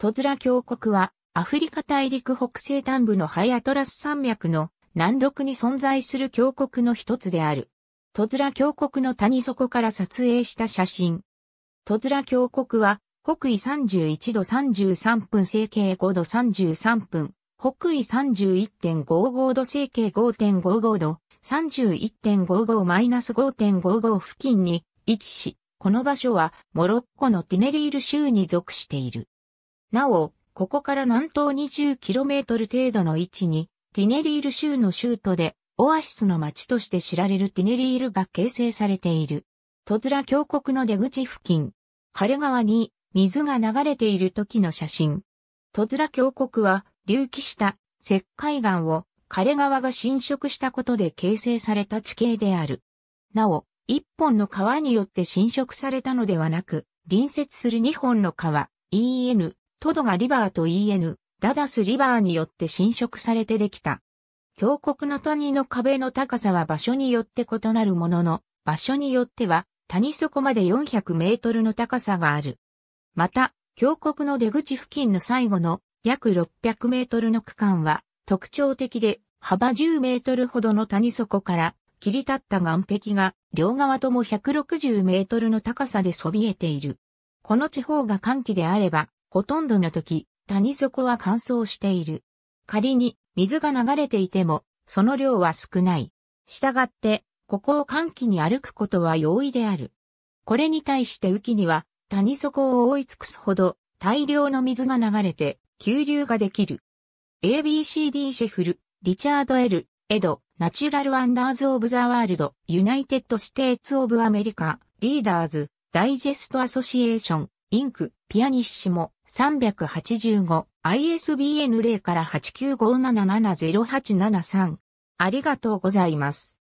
トズラ峡谷は、アフリカ大陸北西端部のハイアトラス山脈の南麓に存在する峡谷の一つである。トズラ峡谷の谷底から撮影した写真。トズラ峡谷は、北緯31度33分西経5度33分、北緯31.55度西経5.55度、31.55-5.55付近に位置し、この場所はモロッコのティネリール州に属している。なお、ここから南東 20km 程度の位置に、ティネリール州の州都で、オアシスの町として知られるティネリールが形成されている。トズラ峡谷の出口付近、枯川に水が流れている時の写真。トズラ峡谷は隆起した石灰岩を枯川が浸食したことで形成された地形である。なお、一本の川によって浸食されたのではなく、隣接する二本の川、EN、トドがリバーと EN、ダダスリバーによって侵食されてできた。峡谷の谷の壁の高さは場所によって異なるものの、場所によっては谷底まで400メートルの高さがある。また、峡谷の出口付近の最後の約600メートルの区間は特徴的で幅10メートルほどの谷底から切り立った岩壁が両側とも160メートルの高さでそびえている。この地方が寒気であればほとんどの時、谷底は乾燥している。仮に水が流れていても、その量は少ない。したがって、ここを寒気に歩くことは容易である。これに対して雨季には、谷底を覆い尽くすほど、大量の水が流れて、急流ができる。ABCD シェフル、リチャード・エル、エド、ナチュラル・アンダーズ・オブ・ザ・ワールド、ユナイテッド・ステーツ・オブ・アメリカ、リーダーズ、ダイジェスト・アソシエーション、インク、ピアニッシモ、385 ISBN 0から895770873。ありがとうございます。